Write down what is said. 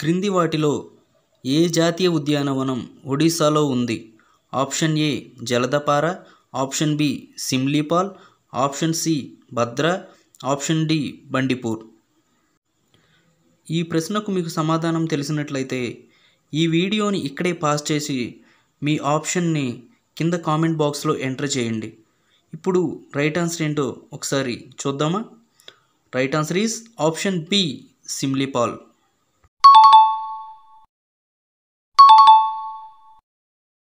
క్రింది వాటిలో ఏ జాతీయ ఉద్యానవనం ఒడిశాలో ఉంది option A Jaldapara option B Simlipal option C Bhadra option D Bandipur ఈ ప్రశ్నకు మీకు సమాధానం తెలిసినట్లయితే ఈ వీడియోని ఇక్కడే పాస్ చేసి మీ ఆప్షన్ని కింద కామెంట్ బాక్స్లో ఎంటర్ చేయండి ఇప్పుడు రైట్ ఆన్సర్ ఏంటో ఒకసారి చూద్దామా right answer is option B Simlipal